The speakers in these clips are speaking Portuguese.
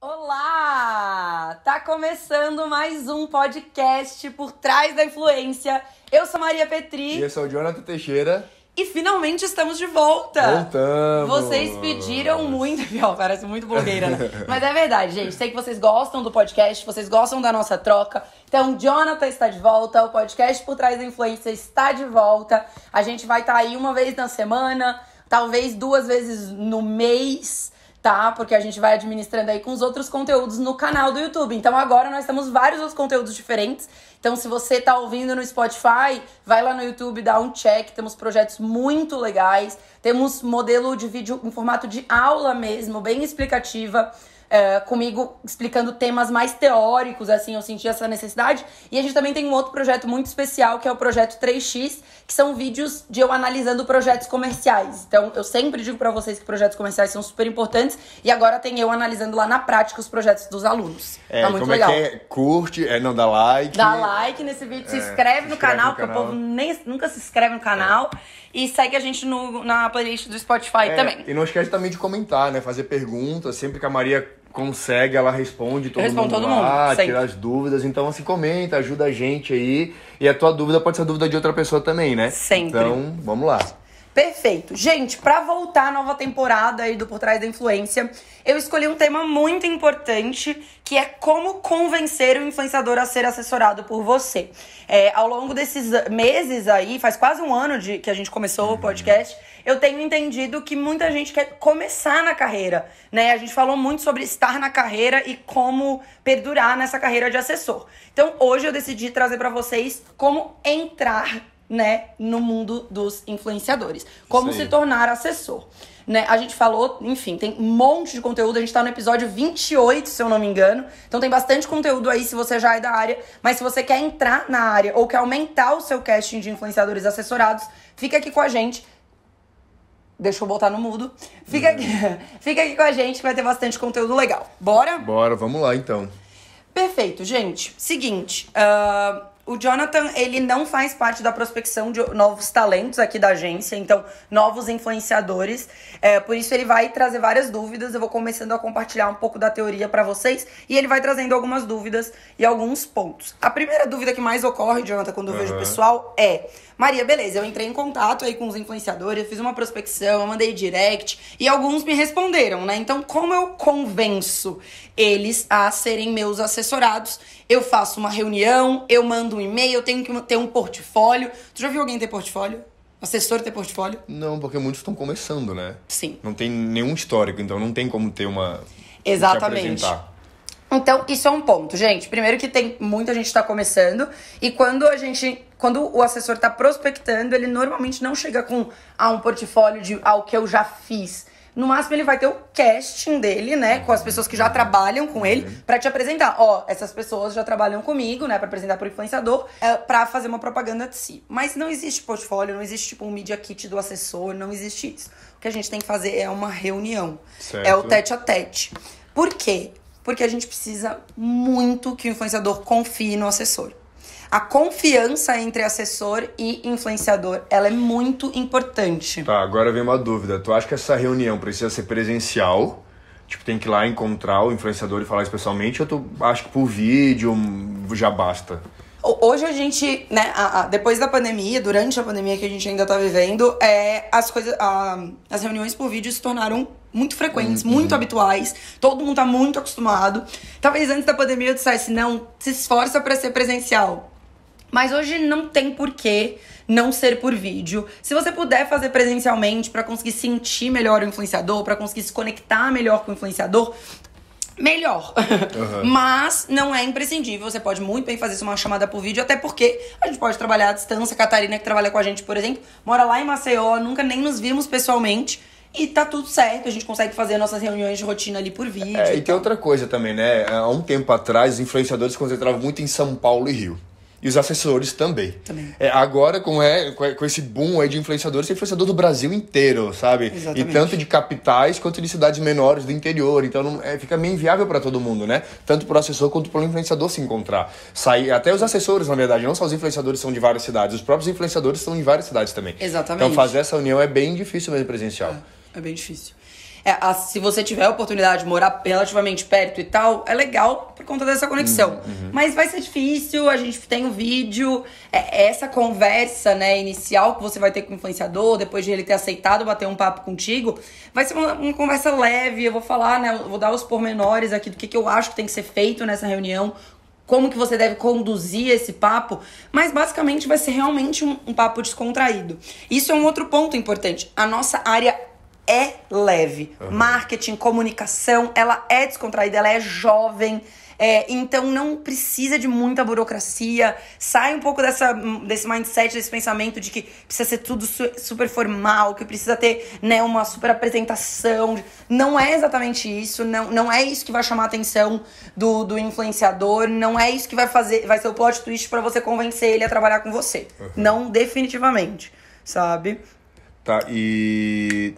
Olá! Tá começando mais um podcast por trás da influência. Eu sou Maria Petri. E eu sou o Jonathan Teixeira. E finalmente estamos de volta! Voltamos! Vocês pediram muito, ó, parece muito blogueira, né? Mas é verdade, gente. Sei que vocês gostam do podcast, vocês gostam da nossa troca. Então, Jonathan está de volta, o podcast por trás da influência está de volta. A gente vai estar tá aí uma vez na semana, talvez duas vezes no mês tá? Porque a gente vai administrando aí com os outros conteúdos no canal do YouTube. Então agora nós temos vários outros conteúdos diferentes. Então se você tá ouvindo no Spotify, vai lá no YouTube, dá um check. Temos projetos muito legais. Temos modelo de vídeo em formato de aula mesmo, bem explicativa é, comigo explicando temas mais teóricos, assim, eu senti essa necessidade. E a gente também tem um outro projeto muito especial, que é o projeto 3x, que são vídeos de eu analisando projetos comerciais. Então, eu sempre digo para vocês que projetos comerciais são super importantes, e agora tem eu analisando lá na prática os projetos dos alunos. É, tá muito como é legal. É que é? Curte, é, não, dá like. Dá like nesse vídeo, é, se inscreve, se inscreve no, canal, no canal, porque o povo nem, nunca se inscreve no canal. É. E segue a gente no, na playlist do Spotify é, também. E não esquece também de comentar, né? Fazer perguntas. Sempre que a Maria consegue, ela responde todo mundo todo mundo, lá, tira as dúvidas. Então, assim, comenta, ajuda a gente aí. E a tua dúvida pode ser a dúvida de outra pessoa também, né? Sempre. Então, vamos lá. Perfeito. Gente, para voltar à nova temporada aí do Por Trás da Influência, eu escolhi um tema muito importante, que é como convencer o influenciador a ser assessorado por você. É, ao longo desses meses aí, faz quase um ano de, que a gente começou o podcast, eu tenho entendido que muita gente quer começar na carreira, né? A gente falou muito sobre estar na carreira e como perdurar nessa carreira de assessor. Então, hoje eu decidi trazer para vocês como entrar, né, no mundo dos influenciadores, como Sim. se tornar assessor. Né? A gente falou, enfim, tem um monte de conteúdo. A gente tá no episódio 28, se eu não me engano. Então tem bastante conteúdo aí se você já é da área. Mas se você quer entrar na área ou quer aumentar o seu casting de influenciadores assessorados, fica aqui com a gente Deixa eu botar no mudo. Fica uhum. aqui, fica aqui com a gente, vai ter bastante conteúdo legal. Bora? Bora, vamos lá então. Perfeito, gente. Seguinte, uh, o Jonathan, ele não faz parte da prospecção de novos talentos aqui da agência, então, novos influenciadores. É, por isso, ele vai trazer várias dúvidas. Eu vou começando a compartilhar um pouco da teoria para vocês e ele vai trazendo algumas dúvidas e alguns pontos. A primeira dúvida que mais ocorre, Jonathan, quando eu uhum. vejo o pessoal é Maria, beleza, eu entrei em contato aí com os influenciadores, eu fiz uma prospecção, eu mandei direct e alguns me responderam, né? Então, como eu convenço eles a serem meus assessorados? Eu faço uma reunião, eu mando um e-mail, eu tenho que ter um portfólio. Tu já viu alguém ter portfólio? Assessor ter portfólio? Não, porque muitos estão começando, né? Sim. Não tem nenhum histórico, então não tem como ter uma. Exatamente. Te então, isso é um ponto, gente. Primeiro que tem muita gente está começando e quando a gente, quando o assessor está prospectando, ele normalmente não chega com ah, um portfólio de ao ah, que eu já fiz. No máximo ele vai ter o casting dele, né, com as pessoas que já trabalham com ele uhum. para te apresentar. Ó, essas pessoas já trabalham comigo, né, para apresentar pro influenciador, é, para fazer uma propaganda de si. Mas não existe portfólio, não existe tipo um media kit do assessor, não existe isso. O que a gente tem que fazer é uma reunião. Certo. É o tete a tete. Por quê? Porque a gente precisa muito que o influenciador confie no assessor. A confiança entre assessor e influenciador, ela é muito importante. Tá, agora vem uma dúvida. Tu acha que essa reunião precisa ser presencial? Tipo, tem que ir lá encontrar o influenciador e falar especialmente ou tu acha que por vídeo já basta? Hoje a gente, né, a, a, depois da pandemia, durante a pandemia que a gente ainda tá vivendo, é, as coisas. as reuniões por vídeo se tornaram muito frequentes, uhum. muito habituais. Todo mundo tá muito acostumado. Talvez antes da pandemia eu dissesse, não, se esforça para ser presencial. Mas hoje não tem porquê não ser por vídeo. Se você puder fazer presencialmente para conseguir sentir melhor o influenciador, para conseguir se conectar melhor com o influenciador, melhor. Uhum. Mas não é imprescindível. Você pode muito bem fazer uma chamada por vídeo, até porque a gente pode trabalhar à distância. A Catarina, que trabalha com a gente, por exemplo, mora lá em Maceió, nunca nem nos vimos pessoalmente. E tá tudo certo, a gente consegue fazer nossas reuniões de rotina ali por vídeo. É, e tem outra coisa também, né? Há um tempo atrás, os influenciadores se concentravam muito em São Paulo e Rio. E os assessores também. também. É, agora, é, com, é, com esse boom aí de influenciadores, tem influenciador do Brasil inteiro, sabe? Exatamente. E tanto de capitais quanto de cidades menores do interior. Então não, é, fica meio inviável para todo mundo, né? Tanto para o assessor quanto para o influenciador se encontrar. sair até os assessores, na verdade, não só os influenciadores são de várias cidades, os próprios influenciadores estão em várias cidades também. Exatamente. Então fazer essa união é bem difícil mesmo presencial. É, é bem difícil é, a, se você tiver a oportunidade de morar relativamente perto e tal, é legal por conta dessa conexão. Uhum. uhum. Mas vai ser difícil, a gente tem o um vídeo, é, é, essa conversa né, inicial que você vai ter com o influenciador, depois de ele ter aceitado bater um papo contigo, vai ser uma, uma conversa leve, eu vou falar, né? Vou dar os pormenores aqui do que, que eu acho que tem que ser feito nessa reunião, como que você deve conduzir esse papo, mas basicamente vai ser realmente um, um, papo descontraído. Isso é um outro ponto importante. A nossa área é leve. Uhum. Marketing, comunicação, ela é descontraída, ela é jovem. É, então não precisa de muita burocracia. Sai um pouco dessa, desse mindset, desse pensamento de que precisa ser tudo su super formal, que precisa ter né, uma super apresentação. Não é exatamente isso, não, não é isso que vai chamar a atenção do, do influenciador, não é isso que vai fazer, vai ser o plot twist para você convencer ele a trabalhar com você. Uhum. Não definitivamente, sabe? Tá, e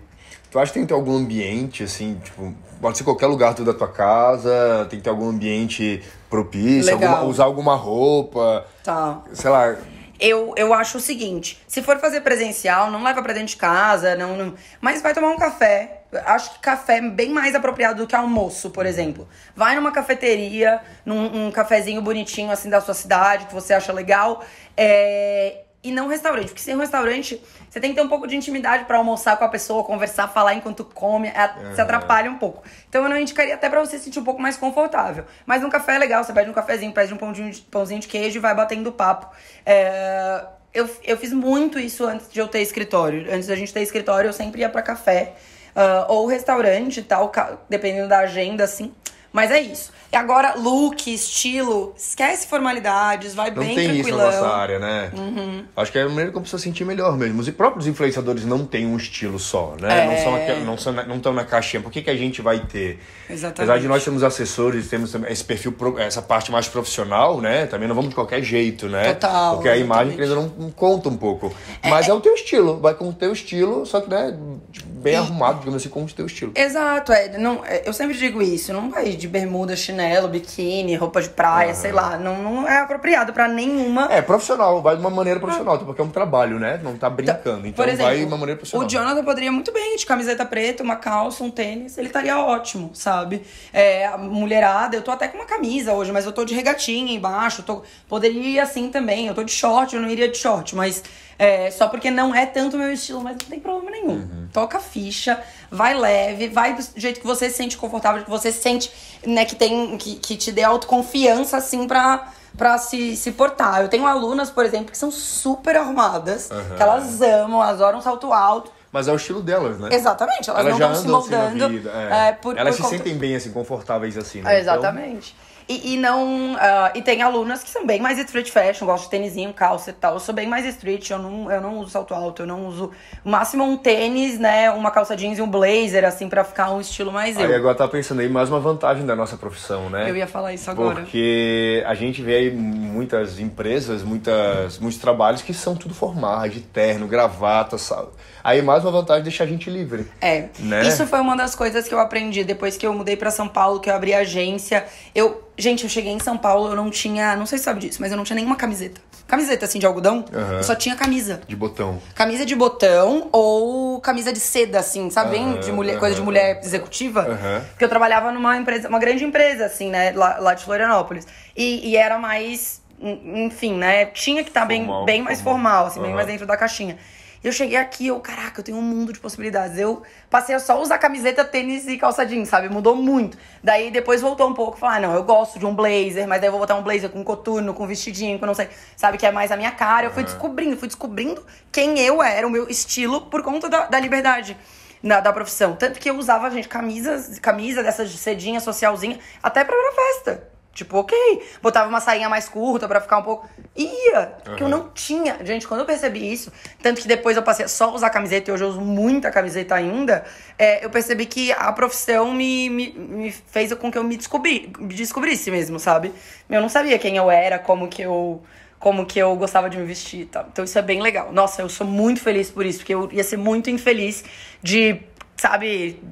Tu acha que tem que ter algum ambiente, assim, tipo, pode ser qualquer lugar da tua casa, tem que ter algum ambiente propício, alguma, usar alguma roupa. Tá. Sei lá. Eu, eu acho o seguinte: se for fazer presencial, não leva pra dentro de casa, não, não. Mas vai tomar um café. Acho que café é bem mais apropriado do que almoço, por uhum. exemplo. Vai numa cafeteria, num um cafezinho bonitinho assim da sua cidade, que você acha legal. É, e não restaurante. Porque sem restaurante, você tem que ter um pouco de intimidade para almoçar com a pessoa, conversar, falar enquanto come, é, se atrapalha um pouco. Então eu não indicaria até para você se sentir um pouco mais confortável. Mas um café é legal, você pede um cafezinho, pede um pãozinho de, pãozinho de queijo e vai batendo papo. É, eu, eu fiz muito isso antes de eu ter escritório. Antes da gente ter escritório, eu sempre ia para café uh, ou restaurante e tal, dependendo da agenda, assim. Mas é isso. Agora, look, estilo, esquece formalidades, vai não bem tem tranquilão. isso na nossa área, né? Uhum. Acho que é a maneira como se sentir melhor mesmo. Os próprios influenciadores não têm um estilo só, né? É... Não estão não são, é. não tão na caixinha. Por que, que a gente vai ter? Exatamente. Apesar de nós temos assessores, temos esse perfil, essa parte mais profissional, né? Também não vamos de qualquer jeito, né? Total. Porque a imagem ainda não conta um pouco. É, Mas é, é o teu estilo, vai com o teu estilo, só que, né, bem e... arrumado, digamos assim, com o teu estilo. Exato, é, não, é, eu sempre digo isso, não vai de bermuda, chinelo chinelo, biquíni, roupa de praia, uhum. sei lá. Não, não é apropriado para nenhuma. É, profissional, vai de uma maneira profissional, tipo, porque é um trabalho, né? Não tá então, brincando. Então exemplo, vai de uma maneira profissional. O Jonathan poderia muito bem, de camiseta preta, uma calça, um tênis, ele estaria ótimo, sabe? É, mulherada, eu tô até com uma camisa hoje, mas eu tô de regatinha embaixo, tô... poderia assim também. Eu tô de short, eu não iria de short, mas. É, só porque não é tanto o meu estilo, mas não tem problema nenhum. Uhum. Toca a ficha, vai leve, vai do jeito que você se sente confortável, que você sente, né, que tem. que, que te dê autoconfiança, assim, pra para se, se portar. Eu tenho alunas, por exemplo, que são super arrumadas, uhum. que elas amam, elas adoram salto alto. Mas é o estilo delas, né? Exatamente, elas, elas não já estão se assim moldando. Assim vida, é. É, por, elas por se conta... sentem bem, assim, confortáveis assim, né? Então, exatamente. Então... E, e não. Uh, e tem alunas que são bem mais street fashion, gosto de tênisinho, calça e tal. Eu sou bem mais street, eu não, eu não uso salto alto, eu não uso. máximo um tênis, né? Uma calça jeans e um blazer, assim, para ficar um estilo mais aí eu. agora tá pensando aí mais uma vantagem da nossa profissão, né? Eu ia falar isso agora. Porque a gente vê aí muitas empresas, muitas, muitos trabalhos que são tudo formais, de terno, gravata, sabe? Aí mais uma vantagem deixa a gente livre. É. Né? Isso foi uma das coisas que eu aprendi depois que eu mudei para São Paulo, que eu abri a agência. Eu Gente, eu cheguei em São Paulo, eu não tinha. Não sei se sabe disso, mas eu não tinha nenhuma camiseta. Camiseta assim de algodão? Uhum. Eu só tinha camisa. De botão. Camisa de botão ou camisa de seda, assim, sabe? Bem uhum. de mulher, coisa de mulher executiva. Uhum. Porque eu trabalhava numa empresa, uma grande empresa, assim, né? Lá, lá de Florianópolis. E, e era mais. Enfim, né? Tinha que estar tá bem, bem mais formal, formal assim, bem mais dentro da caixinha. Eu cheguei aqui, eu, caraca, eu tenho um mundo de possibilidades. Eu passei a só usar camiseta, tênis e calçadinho sabe? Mudou muito. Daí depois voltou um pouco, falar, ah, não, eu gosto de um blazer, mas daí eu vou botar um blazer com coturno, com vestidinho, com não sei, sabe, que é mais a minha cara. Eu fui uhum. descobrindo, fui descobrindo quem eu era, o meu estilo, por conta da, da liberdade. Na, da profissão. Tanto que eu usava, gente, camisas, camisa dessas de cedinha, socialzinha, até pra ir pra festa. Tipo, ok. Botava uma sainha mais curta para ficar um pouco. Ia! Porque eu não tinha. Gente, quando eu percebi isso, tanto que depois eu passei só a usar camiseta e hoje eu uso muita camiseta ainda, é, eu percebi que a profissão me, me, me, fez com que eu me, descobri, me descobrisse mesmo, sabe? Eu não sabia quem eu era, como que eu. Como que eu gostava de me vestir e tá? tal. Então isso é bem legal. Nossa, eu sou muito feliz por isso, porque eu ia ser muito infeliz de, sabe,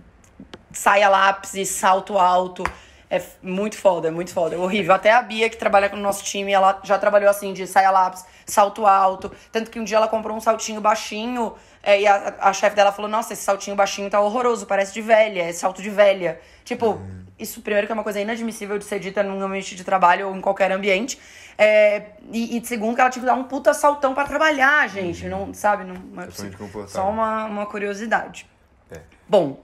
saia lápis, salto alto é muito foda, é muito foda. É horrível. Até a Bia, que trabalha com o nosso time, ela já trabalhou assim, de saia lápis, salto alto. Tanto que um dia ela comprou um saltinho baixinho. É, e a, a chefe dela falou: Nossa, esse saltinho baixinho tá horroroso, parece de velha, é salto de velha. Tipo, é. isso primeiro que é uma coisa inadmissível de ser dita num ambiente de trabalho ou em qualquer ambiente. É, e, e segundo, que ela tinha que dar um puta saltão para trabalhar, gente. Uhum. Não, sabe? Não, não é possível. Só uma, uma curiosidade. É. Bom,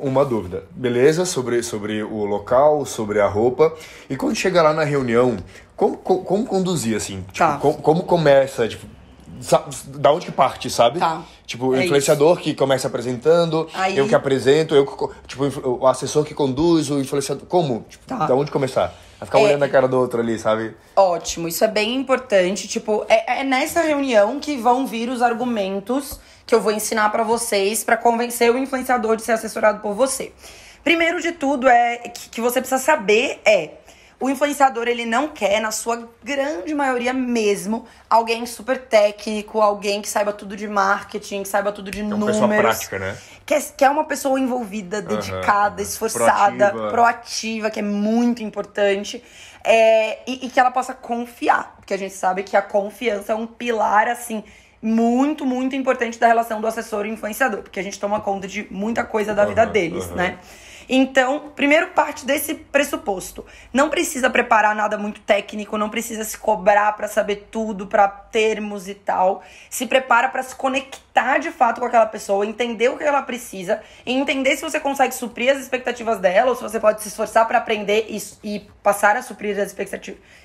uma dúvida, beleza? Sobre, sobre o local, sobre a roupa. E quando chega lá na reunião, como, como, como conduzir, assim? Tipo, tá. como, como começa? Tipo, da onde que parte, sabe? Tá. Tipo, o é influenciador isso. que começa apresentando, Aí... eu que apresento, eu que, tipo, o assessor que conduz, o influenciador. Como? Tipo, tá. da onde começar? A ficar é... olhando a cara do outro ali, sabe? Ótimo, isso é bem importante. Tipo, é, é nessa reunião que vão vir os argumentos que eu vou ensinar para vocês para convencer o influenciador de ser assessorado por você. Primeiro de tudo é que, que você precisa saber é o influenciador, ele não quer, na sua grande maioria mesmo, alguém super técnico, alguém que saiba tudo de marketing, que saiba tudo de então, números. Pessoa prática, né? Quer, uma pessoa envolvida, dedicada, uhum. esforçada, proativa. proativa. que é muito importante. É, e, e que ela possa confiar. Porque a gente sabe que a confiança é um pilar, assim, muito, muito importante da relação do assessor e influenciador. Porque a gente toma conta de muita coisa da uhum, vida deles, uhum. né? Então, primeiro parte desse pressuposto. Não precisa preparar nada muito técnico, não precisa se cobrar para saber tudo, para termos e tal. Se prepara para se conectar de fato com aquela pessoa, entender o que ela precisa, entender se você consegue suprir as expectativas dela ou se você pode se esforçar para aprender e, e, passar a suprir as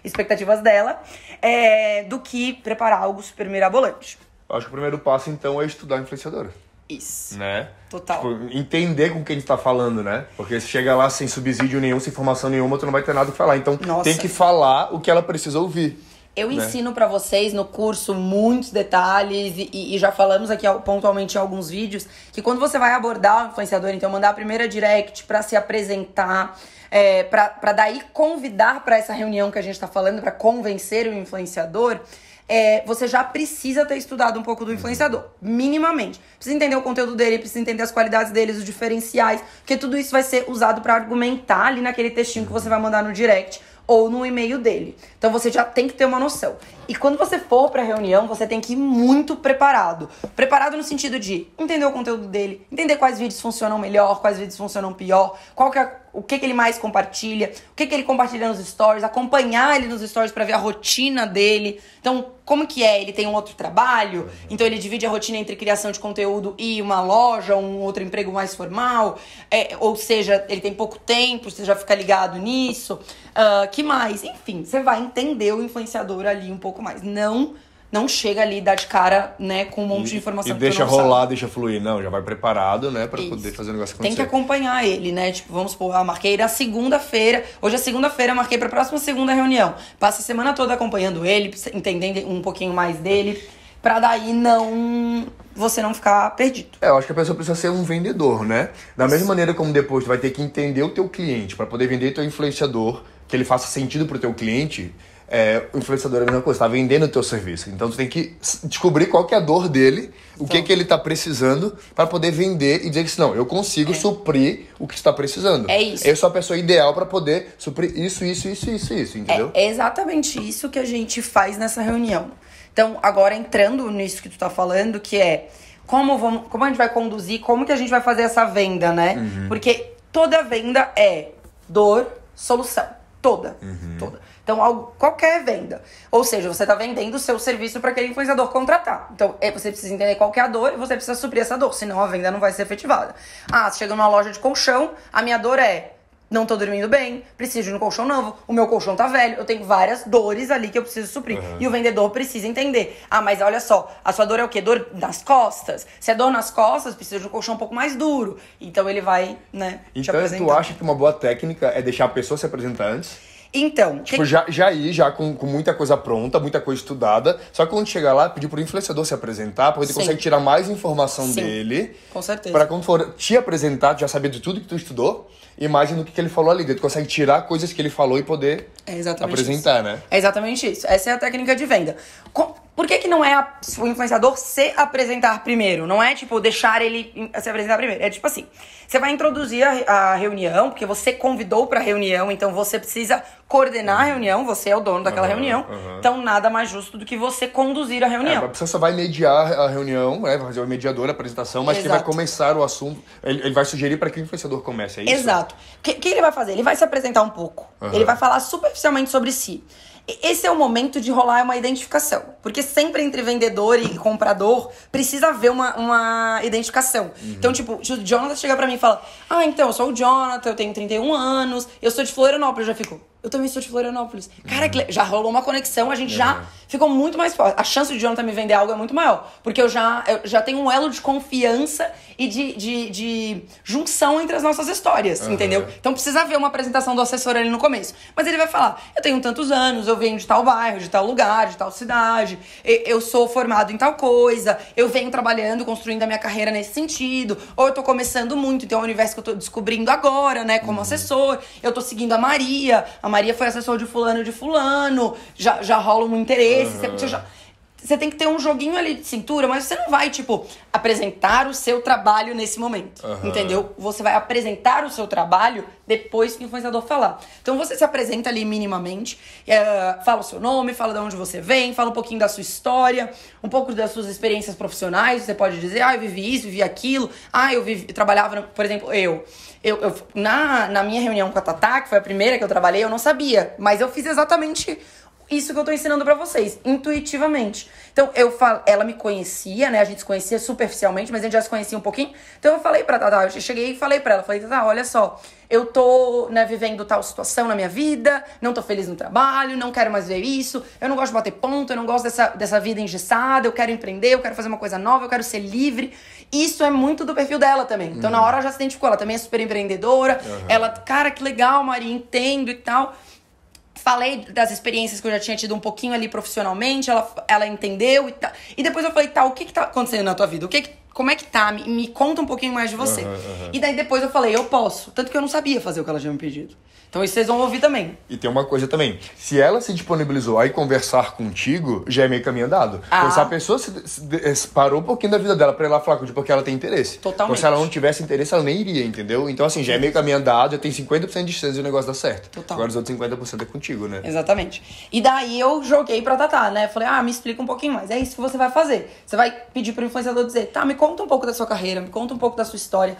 expectativas dela, é, do que preparar algo super mirabolante. Acho que o primeiro passo então é estudar a influenciadora. Isso. Né? Total. Tipo, entender com quem está falando, né? Porque se chega lá sem subsídio nenhum, sem informação nenhuma, tu não vai ter nada que falar. Então Nossa. tem que falar o que ela precisa ouvir. Eu né? ensino para vocês no curso muitos detalhes e, e, já falamos aqui pontualmente em alguns vídeos que quando você vai abordar o influenciador, então mandar a primeira direct para se apresentar, é, para daí convidar para essa reunião que a gente está falando, para convencer o influenciador, é, você já precisa ter estudado um pouco do influenciador, minimamente. Precisa entender o conteúdo dele, precisa entender as qualidades deles, os diferenciais, porque tudo isso vai ser usado para argumentar ali naquele textinho que você vai mandar no direct ou no e-mail dele. Então você já tem que ter uma noção. E quando você for para a reunião, você tem que ir muito preparado. Preparado no sentido de entender o conteúdo dele, entender quais vídeos funcionam melhor, quais vídeos funcionam pior, qual que é, o que, que ele mais compartilha, o que, que ele compartilha nos stories, acompanhar ele nos stories para ver a rotina dele. Então, como que é? Ele tem um outro trabalho, uhum. então ele divide a rotina entre criação de conteúdo e uma loja, um outro emprego mais formal, é, ou seja, ele tem pouco tempo, você já fica ligado nisso. Uh, que mais? Enfim, você vai entender o influenciador ali um pouco pouco mais. Não não chega ali e dá de cara, né, com um monte de informação. E, deixa rolar, sabe. deixa fluir. Não, já vai preparado, né, para poder fazer o negócio acontecer. Tem que acompanhar ele, né? Tipo, vamos supor, ah, marquei na segunda-feira. Hoje é segunda-feira, marquei para a próxima segunda reunião. Passa a semana toda acompanhando ele, entendendo um pouquinho mais dele, para daí não você não ficar perdido. É, eu acho que a pessoa precisa ser um vendedor, né? Da Isso. mesma maneira como depois tu vai ter que entender o teu cliente para poder vender teu influenciador, que ele faça sentido pro teu cliente é, o influenciador é a mesma coisa, está vendendo o teu serviço. Então tu tem que descobrir qual que é a dor dele, o que, que ele está precisando, para poder vender e dizer que não, eu consigo é. suprir o que está precisando. É isso. Eu sou a pessoa ideal para poder suprir isso, isso, isso, isso, isso, é entendeu? É exatamente isso que a gente faz nessa reunião. Então, agora entrando nisso que tu está falando, que é como, vamos, como a gente vai conduzir, como que a gente vai fazer essa venda, né? Uhum. Porque toda venda é dor, solução. Toda. Uhum. Toda. Então, qualquer venda. Ou seja, você está vendendo o seu serviço para aquele influenciador contratar. Então, é, você precisa entender qual é a dor e você precisa suprir essa dor, senão a venda não vai ser efetivada. Ah, chega numa loja de colchão, a minha dor é não tô dormindo bem, preciso de um colchão novo, o meu colchão tá velho, eu tenho várias dores ali que eu preciso suprir. Uhum. E o vendedor precisa entender. Ah, mas olha só, a sua dor é o quê? Dor nas costas. Se é dor nas costas, precisa de um colchão um pouco mais duro. Então ele vai, né? Então tu acha que uma boa técnica é deixar a pessoa se apresentar antes? Então. Tipo, que... já, já ir, já com, com muita coisa pronta, muita coisa estudada. Só que quando chegar lá, pedir pro influenciador se apresentar, porque tu Sim. consegue tirar mais informação Sim. dele. Com certeza. Pra quando for te apresentar, tu já saber de tudo que tu estudou imagem do que, que ele falou ali. Tu consegue tirar coisas que ele falou e poder é apresentar, isso. né? É exatamente isso. Essa é a técnica de venda. Com... Por que, que não é a... o influenciador se apresentar primeiro? Não é, tipo, deixar ele se apresentar primeiro. É tipo assim: você vai introduzir a, a reunião, porque você convidou pra reunião, então você precisa coordenar uhum. a reunião, você é o dono daquela uhum, reunião. Uhum. Então, nada mais justo do que você conduzir a é, reunião. É, a pessoa só vai mediar a reunião, né? vai fazer o mediador, a apresentação, mas Exato. quem vai começar o assunto, ele, ele vai sugerir para que o influenciador comece, é isso? Exato. O que, que, ele vai fazer? Ele vai se apresentar um pouco. Uhum. Ele vai falar superficialmente sobre si. Esse é o momento de rolar uma identificação. Porque sempre entre vendedor e comprador precisa haver uma, uma identificação. Uhum. Então, tipo, o Jonathan chega para mim e fala: Ah, então, eu sou o Jonathan, eu tenho 31 anos, eu sou de Florianópolis, eu já fico eu também sou de Florianópolis. Cara, uhum. já rolou uma conexão, a gente uhum. já é. ficou muito mais forte. A chance de Jonathan me vender algo é muito maior. Porque eu já, eu já tenho um elo de confiança e de, de, de junção entre as nossas histórias, uhum. entendeu? Então precisa ver uma apresentação do assessor ali no começo. Mas ele vai falar: eu tenho tantos anos, eu venho de tal bairro, de tal lugar, de tal cidade, eu sou formado em tal coisa, eu venho trabalhando, construindo a minha carreira nesse sentido, ou eu tô começando muito, então é universo que eu tô descobrindo agora, né, como uhum. assessor, eu tô seguindo a Maria, a Maria foi assessor de fulano de fulano, já, já rola um interesse. Uhum. Você, já, você tem que ter um joguinho ali de cintura, mas você não vai, tipo, apresentar o seu trabalho nesse momento. Uhum. Entendeu? Você vai apresentar o seu trabalho depois que o influenciador falar. Então você se apresenta ali minimamente, é, fala o seu nome, fala de onde você vem, fala um pouquinho da sua história, um pouco das suas experiências profissionais. Você pode dizer, ah, eu vivi isso, vivi aquilo, ah, eu vivi, trabalhava, por exemplo, eu. Eu, eu na, na minha reunião com a Tatá, que foi a primeira que eu trabalhei, eu não sabia, mas eu fiz exatamente isso que eu tô ensinando para vocês, intuitivamente. Então, eu falo, ela me conhecia, né? A gente se conhecia superficialmente, mas a gente já se conhecia um pouquinho. Então, eu falei pra Tatá, eu cheguei e falei pra ela, falei, Tata, olha só, eu tô, né, vivendo tal situação na minha vida, não tô feliz no trabalho, não quero mais ver isso, eu não gosto de bater ponto, eu não gosto dessa, dessa vida engessada, eu quero empreender, eu quero fazer uma coisa nova, eu quero ser livre. Isso é muito do perfil dela também. Então, uhum. na hora, ela já se identificou, ela também é super empreendedora, uhum. ela, cara, que legal, Maria, entendo e tal falei das experiências que eu já tinha tido um pouquinho ali profissionalmente, ela, ela entendeu e tal. E depois eu falei, tá, o que que tá acontecendo na tua vida? O que, que como é que tá? Me, me, conta um pouquinho mais de você. Uhum, uhum. E daí depois eu falei, eu posso. Tanto que eu não sabia fazer o que ela tinha me pedido. Então isso vocês vão ouvir também. E tem uma coisa também. Se ela se disponibilizou a ir conversar contigo, já é meio caminho andado. Ah. Porque se a pessoa se, se, eh, parou um pouquinho da vida dela pra ir lá falar contigo porque ela tem interesse. Totalmente. Então, se ela não tivesse interesse, ela nem iria, entendeu? Então, assim, já é meio caminho andado, já tem 50% de chance de o negócio dar certo. Total. Agora os outros 50% é contigo, né? Exatamente. E daí eu joguei pra Tatá, né? Falei, ah, me explica um pouquinho mais. É isso que você vai fazer. Você vai pedir pro influenciador dizer, tá, me conta um pouco da sua carreira, me conta um pouco da sua história.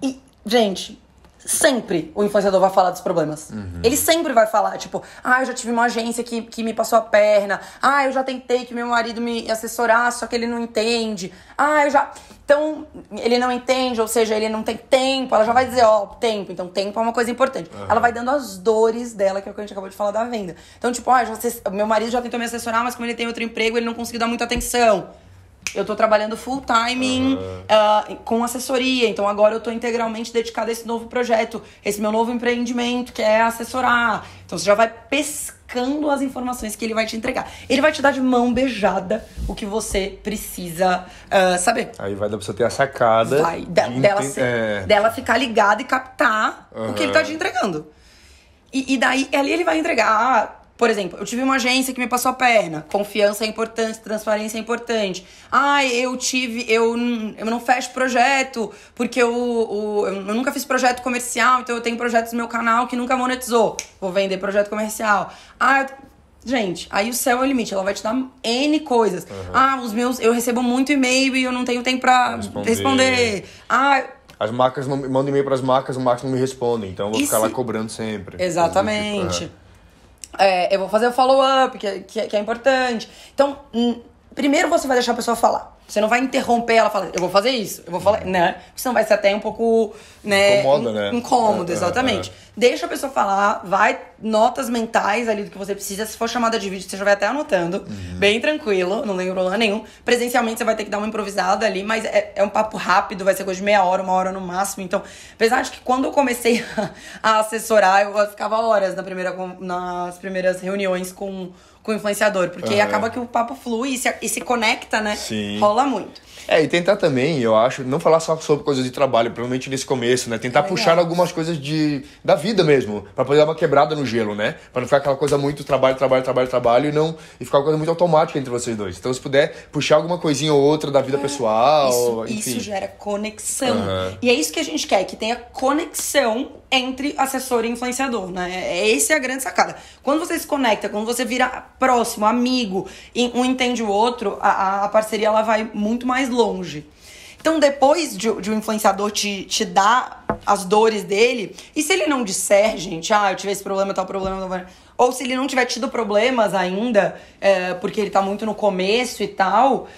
E, gente, sempre o influenciador vai falar dos problemas. Uhum. Ele sempre vai falar, tipo, ah, eu já tive uma agência que, que me passou a perna. Ah, eu já tentei que meu marido me assessorasse, só que ele não entende. Ah, eu já. Então, ele não entende, ou seja, ele não tem tempo. Ela já vai dizer, ó, oh, tempo. Então, tempo é uma coisa importante. Uhum. Ela vai dando as dores dela, que é o que a gente acabou de falar da venda. Então, tipo, ah, já, meu marido já tentou me assessorar, mas como ele tem outro emprego, ele não conseguiu dar muita atenção. Eu tô trabalhando full time uhum. uh, com assessoria, então agora eu tô integralmente dedicada a esse novo projeto, esse meu novo empreendimento, que é assessorar. Então você já vai pescando as informações que ele vai te entregar. Ele vai te dar de mão beijada o que você precisa uh, saber. Aí vai dar pra você ter a sacada. Vai, de, dela, é... dela ficar ligada e captar uhum. o que ele tá te entregando. E, e daí ali ele vai entregar por exemplo, eu tive uma agência que me passou a perna. Confiança é importante, transparência é importante. Ai, eu tive. Eu, eu não fecho projeto, porque eu, o eu nunca fiz projeto comercial, então eu tenho projetos no meu canal que nunca monetizou. Vou vender projeto comercial. Ah, Gente, aí o céu é o limite, ela vai te dar N coisas. Uhum. Ah, os meus, eu recebo muito e-mail e eu não tenho tempo pra responder. responder. Ah. As marcas não mandam e-mail para as marcas, as marcas não me respondem, então eu vou ficar se... lá cobrando sempre. Exatamente. Uhum. É, eu vou fazer o follow-up, que, é, que, é, que, é importante. Então, hum, primeiro você vai deixar a pessoa falar. Você não vai interromper ela falar, eu vou fazer isso, eu vou falar, uhum. né? Porque senão vai ser até um pouco, né? Incomoda, né? Incômodo, é, é exatamente. É, é. Deixa a pessoa falar, vai notas mentais ali do que você precisa. Se for chamada de vídeo, você já vai até anotando. Uhum. Bem tranquilo, não tem problema nenhum. Presencialmente você vai ter que dar uma improvisada ali, mas é, é, um papo rápido, vai ser coisa de meia hora, uma hora no máximo. Então, apesar de que quando eu comecei a assessorar, eu ficava horas na primeira, nas primeiras reuniões com com o influenciador, porque acaba que o papo flui e se, e se conecta, né? Sim. Rola muito. É, e tentar também, eu acho, não falar só sobre coisas de trabalho, principalmente nesse começo, né? Tentar é puxar algumas coisas de da vida mesmo, para poder dar uma quebrada no gelo, né? Para não ficar aquela coisa muito trabalho, trabalho, trabalho, trabalho e não e ficar uma coisa muito automática entre vocês dois. Então, se puder puxar alguma coisinha ou outra da vida é. pessoal, isso, enfim. isso gera conexão. Uhum. E é isso que a gente quer, que tenha conexão entre assessor e influenciador, né? É, é, Essa é a grande sacada. Quando você se conecta, quando você vira próximo, amigo, e um entende o outro, a, a parceria ela vai muito mais longe. Então, depois de, de um influenciador te, te dar as dores dele, e se ele não disser, gente, ah, eu tive esse problema, tal problema, tal problema ou se ele não tiver tido problemas ainda, é, porque ele tá muito no começo e tal,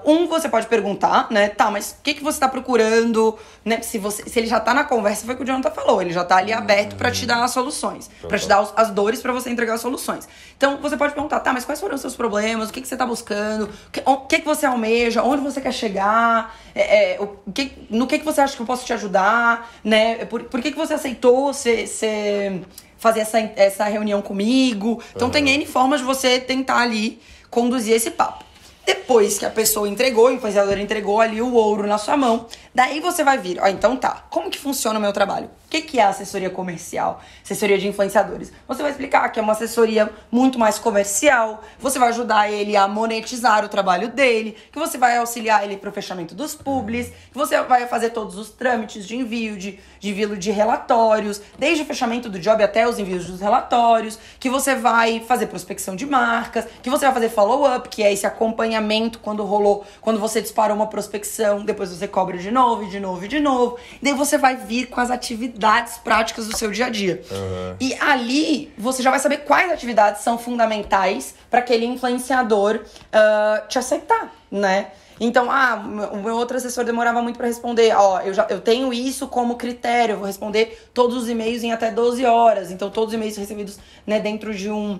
uh, um, você pode perguntar, né? Tá, mas o que, que você tá procurando? Né? Se, você, se ele já tá na conversa, foi o que o Jonathan falou, ele já tá ali aberto para te uhum. dar as soluções, uhum. para te dar os, as dores para você entregar as soluções. Então, você pode perguntar, tá, mas quais foram os seus problemas? O que, que você tá buscando? O que, o que, que você almeja? Onde você quer chegar? É, é, o que, no que, que você acha que eu posso te ajudar? Né? Por, por que, que você aceitou ser, ser fazer essa, essa reunião comigo. Então uhum. tem N formas de você tentar ali conduzir esse papo. Depois que a pessoa entregou, o influenciador entregou ali o ouro na sua mão, daí você vai vir, ó, então tá, como que funciona o meu trabalho? O que, que é assessoria comercial, assessoria de influenciadores? Você vai explicar que é uma assessoria muito mais comercial, você vai ajudar ele a monetizar o trabalho dele, que você vai auxiliar ele pro fechamento dos publis, que você vai fazer todos os trâmites de envio, de, de envio de relatórios, desde o fechamento do job até os envios dos relatórios, que você vai fazer prospecção de marcas, que você vai fazer follow-up, que é esse acompanhamento acompanhamento quando rolou, quando você disparou uma prospecção, depois você cobra de novo, de novo, de novo. Daí você vai vir com as atividades práticas do seu dia a dia. Uhum. E ali você já vai saber quais atividades são fundamentais para aquele influenciador uh, te aceitar, né? Então, ah, o meu outro assessor demorava muito para responder. Ó, eu já eu tenho isso como critério, eu vou responder todos os e-mails em até 12 horas. Então, todos os e-mails recebidos, né, dentro de um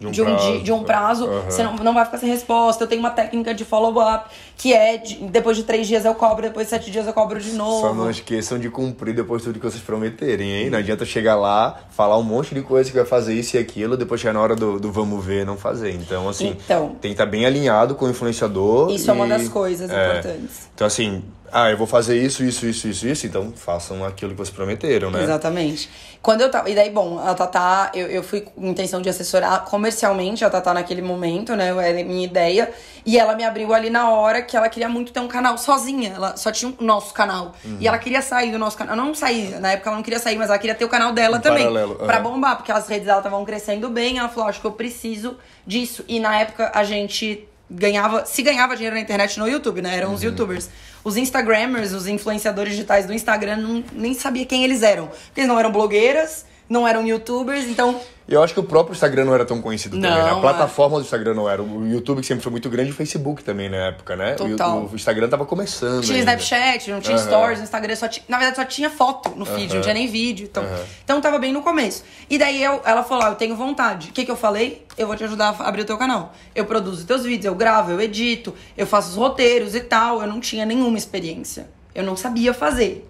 de um, de um prazo, de, de um né? prazo uhum. você não, não vai ficar sem resposta. Eu tenho uma técnica de follow-up, que é de, depois de três dias eu cobro, depois de sete dias eu cobro de novo. Só não esqueçam de cumprir depois tudo que vocês prometerem, hein? Não adianta chegar lá, falar um monte de coisa que vai fazer isso e aquilo, depois chegar na hora do, do vamos ver, não fazer. Então, assim, então, tem que estar tá bem alinhado com o influenciador. Isso e... é uma das coisas é. importantes. Então, assim, ah, eu vou fazer isso, isso, isso, isso, isso, então façam aquilo que vocês prometeram, né? Exatamente. Quando eu tava. E daí, bom, a Tatá, eu, eu fui com intenção de assessorar comercialmente a Tatá naquele momento, né? Era minha ideia. E ela me abriu ali na hora que ela queria muito ter um canal sozinha. Ela só tinha o nosso canal. Uhum. E ela queria sair do nosso canal. Não sair, na época ela não queria sair, mas ela queria ter o canal dela um também. Paralelo. Uhum. Pra bombar, porque as redes dela estavam crescendo bem. Ela falou: ah, acho que eu preciso disso. E na época a gente ganhava, se ganhava dinheiro na internet no YouTube, né? Eram uhum. os youtubers os Instagrammers, os influenciadores digitais do Instagram, não, nem sabia quem eles eram. Porque eles não eram blogueiras, não eram youtubers, então. Eu acho que o próprio Instagram não era tão conhecido não, também, né? A plataforma do Instagram não era. O YouTube que sempre foi muito grande e o Facebook também na época, né? Total. O, o Instagram tava começando. Tinha ainda. Snapchat, não tinha uhum. stories, no Instagram só tinha. Na verdade, só tinha foto no feed, uhum. não tinha nem vídeo. Então, uhum. então tava bem no começo. E daí eu, ela falou: ah, eu tenho vontade. O que, que eu falei? Eu vou te ajudar a abrir o teu canal. Eu produzo teus vídeos, eu gravo, eu edito, eu faço os roteiros e tal. Eu não tinha nenhuma experiência. Eu não sabia fazer.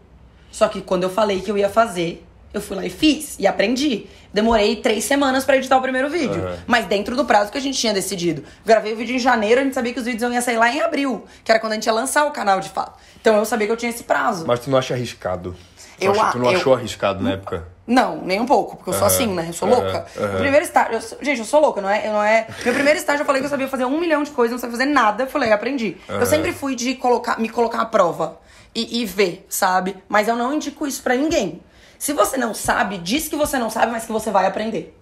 Só que quando eu falei que eu ia fazer, eu fui lá e fiz e aprendi. Demorei três semanas para editar o primeiro vídeo. Uhum. Mas dentro do prazo que a gente tinha decidido. Gravei o vídeo em janeiro, a gente sabia que os vídeos iam sair lá em abril, que era quando a gente ia lançar o canal de fato. Então eu sabia que eu tinha esse prazo. Mas tu não acha arriscado? Eu acho Tu não eu... achou arriscado na época? Não, nem um pouco, porque eu sou uhum. assim, né? Eu sou louca. Uhum. Primeiro estágio. Eu sou... gente, eu sou louca, não é? Eu não é. Meu primeiro estágio eu falei que eu sabia fazer um milhão de coisas, não sabia fazer nada. Eu falei, aprendi. Eu sempre fui de colocar, me colocar à prova. E, e, ver, sabe? Mas eu não indico isso para ninguém. Se você não sabe, diz que você não sabe, mas que você vai aprender.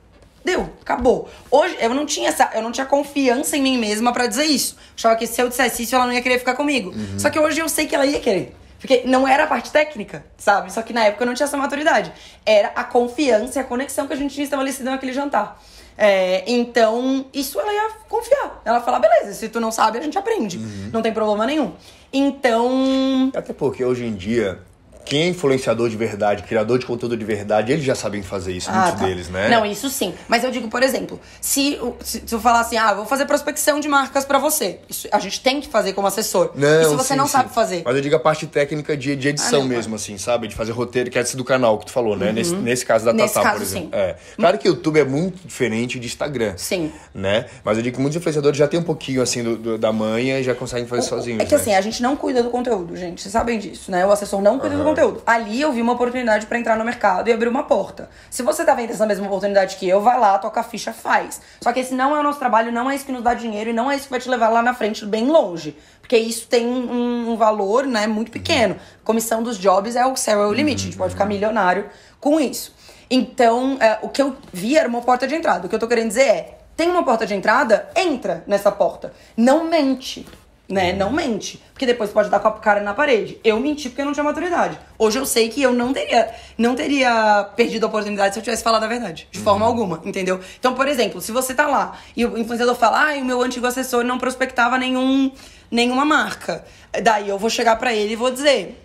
Deu, acabou. Hoje eu não tinha essa, eu não tinha confiança em mim mesma para dizer isso. Achava que se eu dissesse isso, ela não ia querer ficar comigo. Uhum. Só que hoje eu sei que ela ia querer. Porque não era a parte técnica, sabe? Só que na época eu não tinha essa maturidade. Era a confiança e a conexão que a gente tinha estabelecido naquele jantar. É, então, isso ela ia confiar. Ela ia falar, beleza, se tu não sabe, a gente aprende. Uhum. Não tem problema nenhum. Então. Até porque hoje em dia, quem é influenciador de verdade, criador de conteúdo de verdade, eles já sabem fazer isso, ah, muitos tá. deles, né? Não, isso sim. Mas eu digo, por exemplo, se, se, se eu falar assim, ah, vou fazer prospecção de marcas para você, isso, a gente tem que fazer como assessor. Não, isso você sim, não sim. sabe fazer. Mas eu digo a parte técnica de, de edição ah, não, mesmo, é. assim, sabe? De fazer roteiro, que é do canal que tu falou, né? Uhum. Nesse, nesse caso da nesse Tatá, caso, por exemplo. Sim. É. Claro que o YouTube é muito diferente de Instagram. Sim. Né? Mas eu digo que muitos influenciadores já têm um pouquinho, assim, do, do, da manha e já conseguem fazer o, sozinhos. É que né? assim, a gente não cuida do conteúdo, gente. Vocês sabem disso, né? O assessor não cuida uhum. do conteúdo conteúdo. Ali eu vi uma oportunidade para entrar no mercado e abrir uma porta. Se você tá vendo essa mesma oportunidade que eu, vai lá, toca a ficha, faz. Só que esse não é o nosso trabalho, não é isso que nos dá dinheiro e não é isso que vai te levar lá na frente, bem longe. Porque isso tem um, um valor, né, muito pequeno. Uhum. Comissão dos jobs é o céu é o limite. Uhum. A gente pode ficar milionário com isso. Então, é, o que eu vi era uma porta de entrada. O que eu tô querendo dizer é, tem uma porta de entrada? Entra nessa porta. Não mente né? Uhum. Não mente. Porque depois pode dar com a cara na parede. Eu menti porque eu não tinha maturidade. Hoje eu sei que eu não teria, não teria perdido a oportunidade se eu tivesse falado a verdade. De uhum. forma alguma, entendeu? Então, por exemplo, se você tá lá e o influenciador fala, ah, o meu antigo assessor não prospectava nenhum, nenhuma marca. Daí eu vou chegar para ele e vou dizer,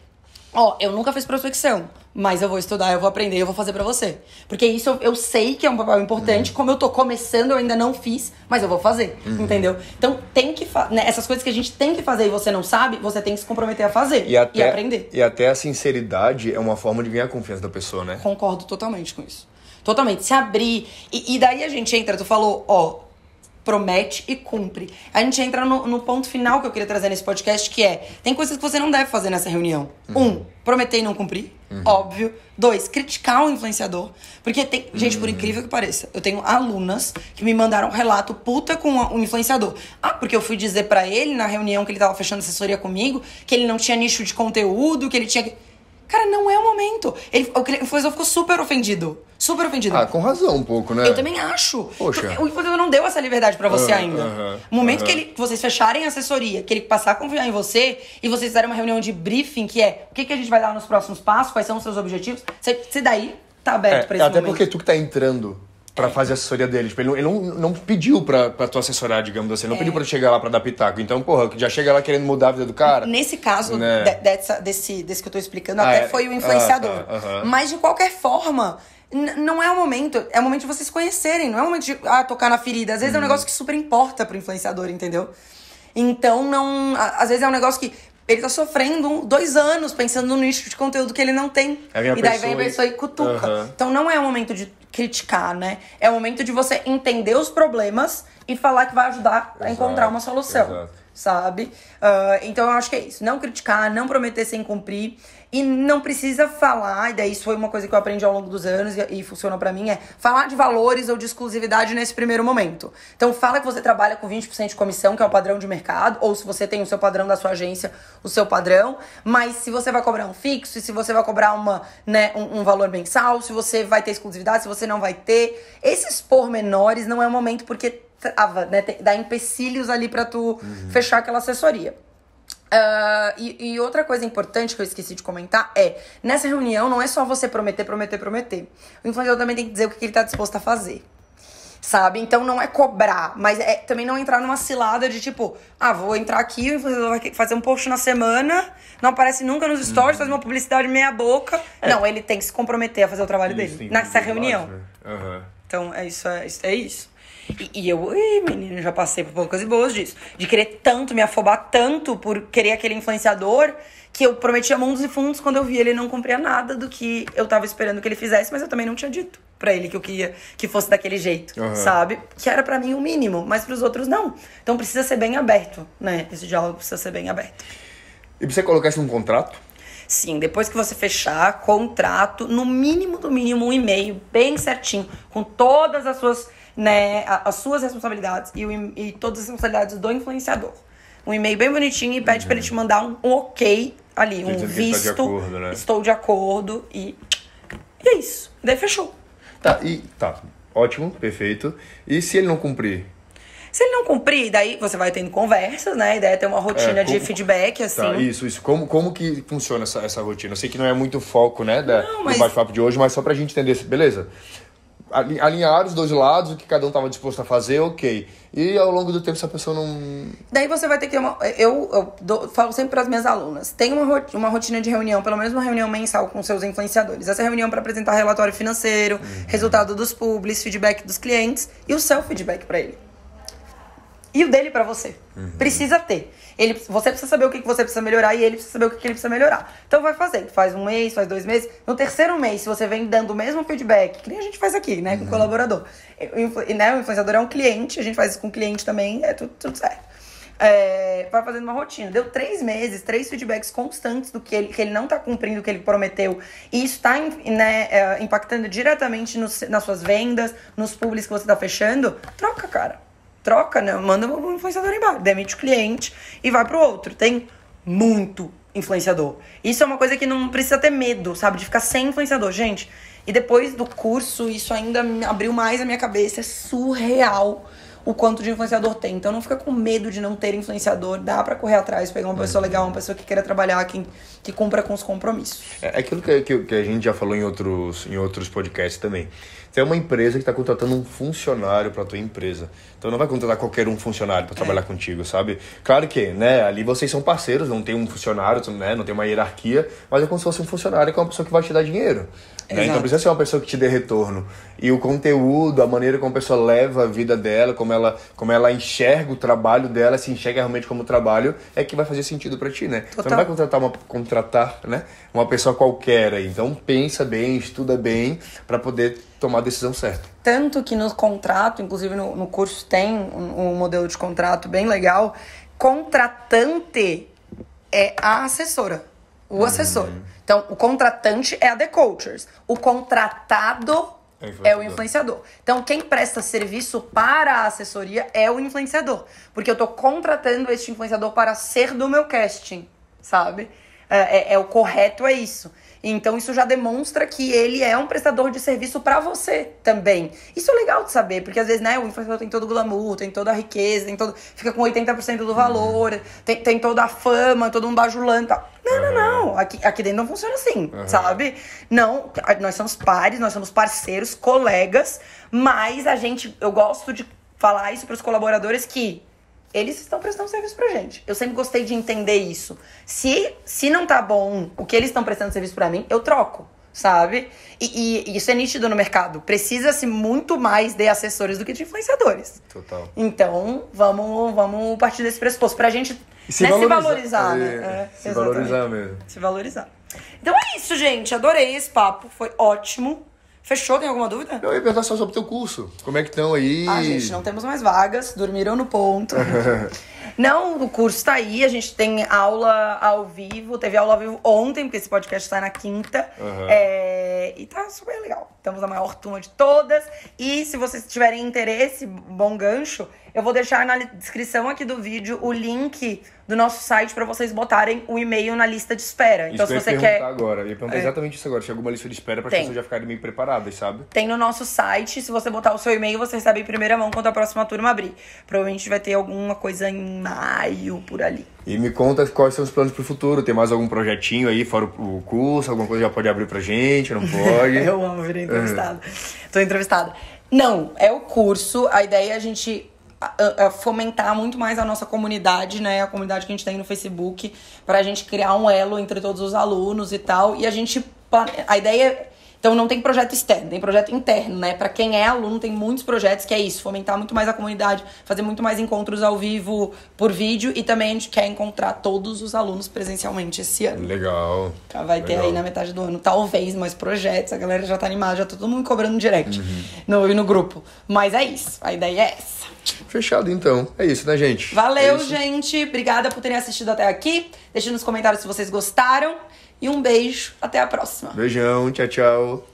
ó, oh, eu nunca fiz prospecção mas eu vou estudar, eu vou aprender, eu vou fazer para você. Porque isso eu, sei que é um papel importante, uhum. como eu tô começando, eu ainda não fiz, mas eu vou fazer, uhum. entendeu? Então tem que fazer, né? essas coisas que a gente tem que fazer e você não sabe, você tem que se comprometer a fazer e, até, e aprender. E até a sinceridade é uma forma de ganhar a confiança da pessoa, né? Concordo totalmente com isso. Totalmente, se abrir. E, e daí a gente entra, tu falou, ó, promete e cumpre. A gente entra no, no, ponto final que eu queria trazer nesse podcast, que é: tem coisas que você não deve fazer nessa reunião. Uhum. Um, prometer e não cumprir. Uhum. Óbvio. Dois, criticar o influenciador. Porque tem. Gente, por uhum. incrível que pareça, eu tenho alunas que me mandaram um relato puta com o um influenciador. Ah, porque eu fui dizer para ele na reunião que ele tava fechando assessoria comigo que ele não tinha nicho de conteúdo, que ele tinha. Cara, não é o momento. Ele, o influenciador ficou super ofendido. Super ofendido. Ah, com razão um pouco, né? Eu também acho. Poxa. O influenciador não deu essa liberdade para você uh, ainda. Uh -huh, momento uh -huh. que ele, vocês fecharem a assessoria, que ele passar a confiar em você e vocês fizerem uma reunião de briefing, que é o que, que a gente vai dar nos próximos passos, quais são os seus objetivos, você, daí tá aberto é, pra esse Até momento. porque tu que tá entrando para fazer a assessoria dele. Tipo, ele não, não pediu pra, pra tu assessorar, digamos assim. Ele não é. pediu pra tu chegar lá pra dar pitaco. Então, porra, já chega lá querendo mudar a vida do cara. Nesse caso, né? de, dessa, desse, desse que eu tô explicando, ah, até é? foi o ah, influenciador. Ah, Mas, de qualquer forma, não é o momento. É o momento de vocês conhecerem. Não é o momento de ah, tocar na ferida. Às vezes é um uhum. negócio que super importa pro influenciador, entendeu? Então, não... Às vezes é um negócio que ele tá sofrendo dois anos pensando no nicho de conteúdo que ele não tem. É e daí vem a pessoa e cutuca. Então não é o momento de criticar, né? É o momento de você entender os problemas e falar que vai ajudar exato, a encontrar uma solução. Exato. Sabe? Uh, então eu acho que é isso. Não criticar, não prometer sem cumprir. E não precisa falar, e daí isso foi uma coisa que eu aprendi ao longo dos anos e, e funcionou para mim, é falar de valores ou de exclusividade nesse primeiro momento. Então fala que você trabalha com 20% de comissão, que é o padrão de mercado, ou se você tem o seu padrão da sua agência, o seu padrão, mas se você vai cobrar um fixo, e se você vai cobrar uma, né, um, um valor mensal, se você vai ter exclusividade, se você não vai ter. Esses pormenores não é o momento porque trava, né, dá empecilhos ali para tu uhum. fechar aquela assessoria. Ah, e, e, outra coisa importante que eu esqueci de comentar é: nessa reunião não é só você prometer, prometer, prometer. O influenciador também tem que dizer o que, ele está disposto a fazer. Sabe? Então não é cobrar, mas é também não entrar numa cilada de tipo, ah, vou entrar aqui, o influenciador vai fazer um post na semana, não aparece nunca nos stories, uhum. faz uma uhum. publicidade meia boca. É. Não, ele tem que se comprometer a fazer o trabalho isso, dele nessa reunião. Uhum. Então é isso, é, é isso. E, e eu, ih, menino, já passei por poucas e boas disso. De querer tanto, me afobar tanto por querer aquele influenciador que eu prometia mundos e fundos quando eu vi ele não cumpria nada do que eu tava esperando que ele fizesse, mas eu também não tinha dito para ele que eu queria que fosse daquele jeito, uhum. sabe? Que era para mim o mínimo, mas para os outros não. Então precisa ser bem aberto, né? Esse diálogo precisa ser bem aberto. E você colocar isso num contrato? Sim, depois que você fechar contrato, no mínimo do mínimo um e-mail bem certinho com todas as suas né, as suas responsabilidades e, o, e todas as responsabilidades do influenciador. Um e-mail bem bonitinho e pede uhum. para ele te mandar um, um ok ali, um visto. Tá de acordo, né? Estou de acordo e. E é isso. Daí fechou. Tá, e tá. Ótimo, perfeito. E se ele não cumprir? Se ele não cumprir, daí você vai tendo conversas, né? A ideia é ter uma é, rotina é, como, de feedback, tá, assim. Tá, isso, isso. Como, como que funciona essa, essa rotina? Eu sei que não é muito foco, né, da, não, mas... do bate-papo de hoje, mas só pra gente entender, beleza? alinhar os dois lados, o que cada um estava disposto a fazer, ok. E ao longo do tempo, essa pessoa não. Daí você vai ter que ter uma. Eu, eu falo sempre para as minhas alunas: tem uma, uma rotina de reunião, pelo menos uma reunião mensal com seus influenciadores. Essa reunião para apresentar relatório financeiro, uhum. resultado dos públicos feedback dos clientes e o seu feedback para ele. E o dele é para você. Uhum. Precisa ter. Ele, você precisa saber o que você precisa melhorar e ele precisa saber o que ele precisa melhorar. Então vai fazer. Faz um mês, faz dois meses. No terceiro mês, se você vem dando o mesmo feedback, que nem a gente faz aqui, né? Com uhum. É, o colaborador. né, o influenciador é um cliente, a gente faz isso com o cliente também, é tudo, tudo certo. É, vai fazendo uma rotina. Deu três meses, três feedbacks constantes do que ele, que ele não tá cumprindo, o que ele prometeu. E isso tá né, é, impactando diretamente nas suas vendas, nos públicos que você tá fechando. Troca, cara troca, né? Manda o influenciador embora, demite o cliente e vai pro outro. Tem muito influenciador. Isso é uma coisa que não precisa ter medo, sabe? De ficar sem influenciador, gente. E depois do curso, isso ainda abriu mais a minha cabeça. É surreal o quanto de influenciador tem. Então não fica com medo de não ter influenciador. Dá para correr atrás, pegar uma pessoa legal, uma pessoa que queira trabalhar, que, que cumpra com os compromissos. É, é aquilo que, que, que a gente já falou em outros, em outros podcasts também. Tem uma empresa que está contratando um funcionário para tua empresa. Então não vai contratar qualquer um funcionário para é. trabalhar é. contigo, sabe? Claro que, né, ali vocês são parceiros, não tem um funcionário, né, não tem uma hierarquia, mas é como se fosse um funcionário que é uma pessoa que vai te dar dinheiro. Né? Então precisa ser uma pessoa que te dê retorno. E o conteúdo, a maneira como a pessoa leva a vida dela, como ela, como ela enxerga o trabalho dela, se enxerga realmente como trabalho, é que vai fazer sentido para ti, né? Total. Você não vai contratar uma, contratar, né, uma pessoa qualquer aí. Então pensa bem, estuda bem para poder tomar a decisão certa. Tanto que no contrato, inclusive no, no curso tem um, um modelo de contrato bem legal, contratante é a assessora, o uhum. assessor. Então, o contratante é a The Coachers. O contratado é, é o influenciador. Então, quem presta serviço para a assessoria é o influenciador. Porque eu estou contratando este influenciador para ser do meu casting, sabe? É, é, é, o correto, é isso. Então isso já demonstra que ele é um prestador de serviço para você também. Isso é legal de saber, porque às vezes, né, o influenciador tem todo o glamour, tem toda a riqueza, tem todo, fica com 80% do valor, uhum. tem, tem toda a fama, todo um bajulando e tal. Não, uhum. não, não. Aqui, aqui dentro não funciona assim, uhum. sabe? Não, nós somos pares, nós somos parceiros, colegas, mas a gente, eu gosto de falar isso para os colaboradores que eles estão prestando serviço pra gente. Eu sempre gostei de entender isso. Se, se não tá bom o que eles estão prestando serviço para mim, eu troco, sabe? E, e, isso é nítido no mercado. Precisa-se muito mais de assessores do que de influenciadores. Total. Então, vamos, vamos partir desse pressuposto. Pra gente se, né, valorizar, se valorizar, né? É, é se exatamente. valorizar mesmo. Se valorizar. Então é isso, gente. Adorei esse papo. Foi ótimo. Fechou? Tem alguma dúvida? Eu ia perguntar só sobre o teu curso. Como é que estão aí? Ah, gente, não temos mais vagas. Dormiram no ponto. não, o curso está aí. A gente tem aula ao vivo. Teve aula ao vivo ontem, porque esse podcast sai tá na quinta. Uhum. É... E tá super legal. Estamos na maior turma de todas. E se vocês tiverem interesse, bom gancho, eu vou deixar na descrição aqui do vídeo o link do nosso site para vocês botarem o e-mail na lista de espera. Então, isso então, se você quer. agora. Eu ia perguntar é. exatamente isso agora. Se alguma lista de espera para as pessoas já ficarem meio preparadas, sabe? Tem no nosso site. Se você botar o seu e-mail, você recebe em primeira mão quando a próxima turma abrir. Provavelmente vai ter alguma coisa em maio por ali. E me conta quais são os planos para o futuro. Tem mais algum projetinho aí, fora o curso? Alguma coisa já pode abrir pra gente? Não pode? Eu amo vir entrevistado. Tô entrevistada. Não, é o curso. A ideia é a gente fomentar muito mais a nossa comunidade, né? A comunidade que a gente tem no Facebook, para a gente criar um elo entre todos os alunos e tal. E a gente. A ideia então não tem projeto externo, tem projeto interno, né? Para quem é aluno, tem muitos projetos que é isso, fomentar muito mais a comunidade, fazer muito mais encontros ao vivo por vídeo e também a gente quer encontrar todos os alunos presencialmente esse ano. Legal. vai legal. ter aí na metade do ano, talvez, mais projetos, a galera já tá animada, já tá todo mundo cobrando direct uhum. no, e no grupo. Mas é isso, a ideia é essa. Fechado então. É isso, né, gente? Valeu, é gente. Obrigada por terem assistido até aqui. Deixe nos comentários se vocês gostaram. E um beijo, até a próxima. Beijão, tchau, tchau.